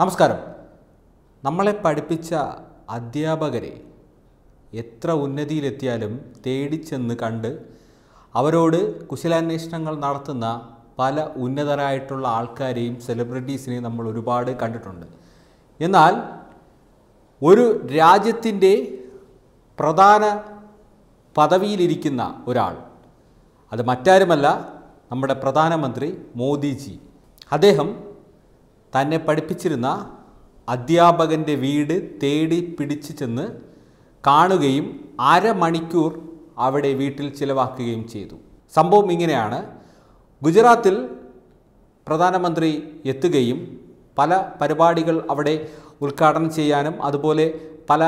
നമസ്കാരം നമ്മളെ പഠിപ്പിച്ച അധ്യാപകരെ എത്ര ഉന്നതിയിലെത്തിയാലും തേടിച്ചെന്ന് കണ്ട് അവരോട് കുശലാന്വേഷണങ്ങൾ നടത്തുന്ന പല ഉന്നതരായിട്ടുള്ള ആൾക്കാരെയും സെലിബ്രിറ്റീസിനെയും നമ്മൾ ഒരുപാട് കണ്ടിട്ടുണ്ട് എന്നാൽ ഒരു രാജ്യത്തിൻ്റെ പ്രധാന പദവിയിലിരിക്കുന്ന ഒരാൾ അത് മറ്റാരുമല്ല നമ്മുടെ പ്രധാനമന്ത്രി മോദിജി അദ്ദേഹം തന്നെ പഠിപ്പിച്ചിരുന്ന അധ്യാപകൻ്റെ വീട് തേടി പിടിച്ചു ചെന്ന് കാണുകയും അരമണിക്കൂർ അവിടെ വീട്ടിൽ ചിലവാക്കുകയും ചെയ്തു സംഭവം ഇങ്ങനെയാണ് ഗുജറാത്തിൽ പ്രധാനമന്ത്രി എത്തുകയും പല പരിപാടികൾ അവിടെ ഉദ്ഘാടനം ചെയ്യാനും അതുപോലെ പല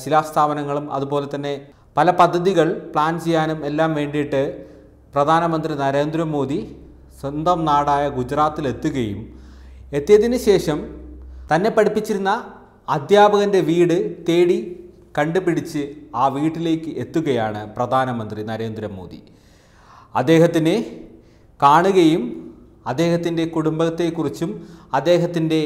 ശിലാസ്ഥാപനങ്ങളും അതുപോലെ തന്നെ പല പദ്ധതികൾ പ്ലാൻ ചെയ്യാനും എല്ലാം വേണ്ടിയിട്ട് പ്രധാനമന്ത്രി നരേന്ദ്രമോദി സ്വന്തം നാടായ ഗുജറാത്തിൽ എത്തുകയും എത്തിയതിന് ശേഷം തന്നെ പഠിപ്പിച്ചിരുന്ന അധ്യാപകൻ്റെ വീട് തേടി കണ്ടുപിടിച്ച് ആ വീട്ടിലേക്ക് എത്തുകയാണ് പ്രധാനമന്ത്രി നരേന്ദ്രമോദി അദ്ദേഹത്തിനെ കാണുകയും അദ്ദേഹത്തിൻ്റെ കുടുംബത്തെക്കുറിച്ചും അദ്ദേഹത്തിൻ്റെ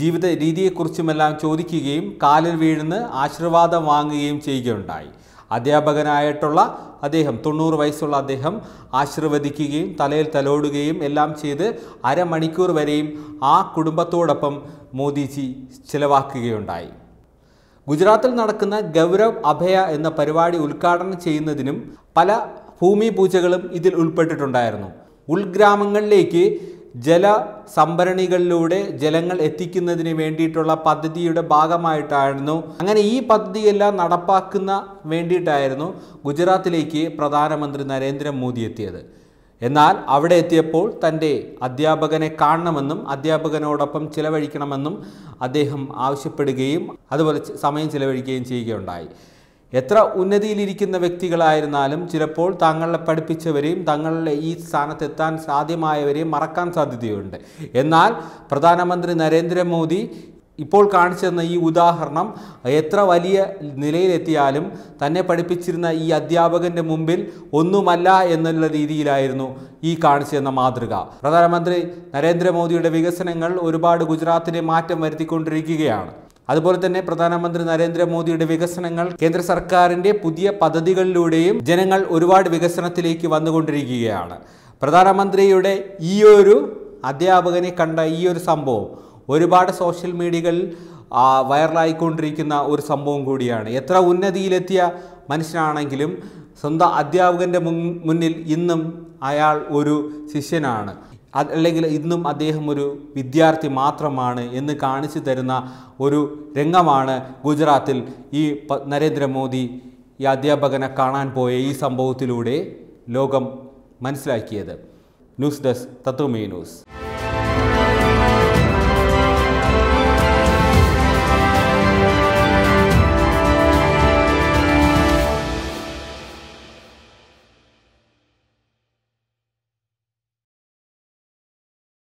ജീവിത രീതിയെക്കുറിച്ചുമെല്ലാം ചോദിക്കുകയും കാലിൽ വീഴുന്ന് ആശീർവാദം വാങ്ങുകയും ചെയ്യുകയുണ്ടായി അധ്യാപകനായിട്ടുള്ള അദ്ദേഹം തൊണ്ണൂറ് വയസ്സുള്ള അദ്ദേഹം ആശീർവദിക്കുകയും തലയിൽ തലോടുകയും എല്ലാം ചെയ്ത് അരമണിക്കൂർ വരെയും ആ കുടുംബത്തോടൊപ്പം മോദിജി ചിലവാക്കുകയുണ്ടായി ഗുജറാത്തിൽ നടക്കുന്ന ഗൗരവ് അഭയ എന്ന പരിപാടി ഉദ്ഘാടനം ചെയ്യുന്നതിനും പല ഭൂമി പൂജകളും ഇതിൽ ഉൾപ്പെട്ടിട്ടുണ്ടായിരുന്നു ഉൾഗ്രാമങ്ങളിലേക്ക് ജല സംഭരണികളിലൂടെ ജലങ്ങൾ എത്തിക്കുന്നതിന് വേണ്ടിയിട്ടുള്ള പദ്ധതിയുടെ ഭാഗമായിട്ടായിരുന്നു അങ്ങനെ ഈ പദ്ധതിയെല്ലാം നടപ്പാക്കുന്ന വേണ്ടിയിട്ടായിരുന്നു ഗുജറാത്തിലേക്ക് പ്രധാനമന്ത്രി നരേന്ദ്രമോദി എത്തിയത് എന്നാൽ അവിടെ എത്തിയപ്പോൾ തൻ്റെ അധ്യാപകനെ കാണണമെന്നും അധ്യാപകനോടൊപ്പം ചിലവഴിക്കണമെന്നും അദ്ദേഹം ആവശ്യപ്പെടുകയും അതുപോലെ സമയം ചിലവഴിക്കുകയും ചെയ്യുകയുണ്ടായി എത്ര ഉന്നതിയിലിരിക്കുന്ന വ്യക്തികളായിരുന്നാലും ചിലപ്പോൾ തങ്ങളെ പഠിപ്പിച്ചവരെയും തങ്ങളുടെ ഈ സ്ഥാനത്തെത്താൻ സാധ്യമായവരെയും മറക്കാൻ സാധ്യതയുണ്ട് എന്നാൽ പ്രധാനമന്ത്രി നരേന്ദ്രമോദി ഇപ്പോൾ കാണിച്ചു തന്ന ഈ ഉദാഹരണം എത്ര വലിയ നിലയിലെത്തിയാലും തന്നെ പഠിപ്പിച്ചിരുന്ന ഈ അധ്യാപകൻ്റെ മുമ്പിൽ ഒന്നുമല്ല എന്നുള്ള രീതിയിലായിരുന്നു ഈ കാണിച്ചു തന്ന മാതൃക പ്രധാനമന്ത്രി നരേന്ദ്രമോദിയുടെ വികസനങ്ങൾ ഒരുപാട് ഗുജറാത്തിനെ മാറ്റം വരുത്തിക്കൊണ്ടിരിക്കുകയാണ് അതുപോലെ തന്നെ പ്രധാനമന്ത്രി നരേന്ദ്രമോദിയുടെ വികസനങ്ങൾ കേന്ദ്ര സർക്കാരിന്റെ പുതിയ പദ്ധതികളിലൂടെയും ജനങ്ങൾ ഒരുപാട് വികസനത്തിലേക്ക് വന്നുകൊണ്ടിരിക്കുകയാണ് പ്രധാനമന്ത്രിയുടെ ഈ ഒരു അധ്യാപകനെ കണ്ട ഈ ഒരു സംഭവം ഒരുപാട് സോഷ്യൽ മീഡിയകളിൽ വൈറലായിക്കൊണ്ടിരിക്കുന്ന ഒരു സംഭവം കൂടിയാണ് എത്ര ഉന്നതിയിലെത്തിയ മനുഷ്യനാണെങ്കിലും സ്വന്തം അധ്യാപകൻ്റെ മുന്നിൽ ഇന്നും അയാൾ ഒരു ശിഷ്യനാണ് അല്ലെങ്കിൽ ഇന്നും അദ്ദേഹം ഒരു വിദ്യാർത്ഥി മാത്രമാണ് എന്ന് കാണിച്ചു തരുന്ന ഒരു രംഗമാണ് ഗുജറാത്തിൽ ഈ നരേന്ദ്രമോദി ഈ അധ്യാപകനെ കാണാൻ പോയ ഈ സംഭവത്തിലൂടെ ലോകം മനസ്സിലാക്കിയത് ന്യൂസ് ഡെസ്ക് തത്വമേ ന്യൂസ്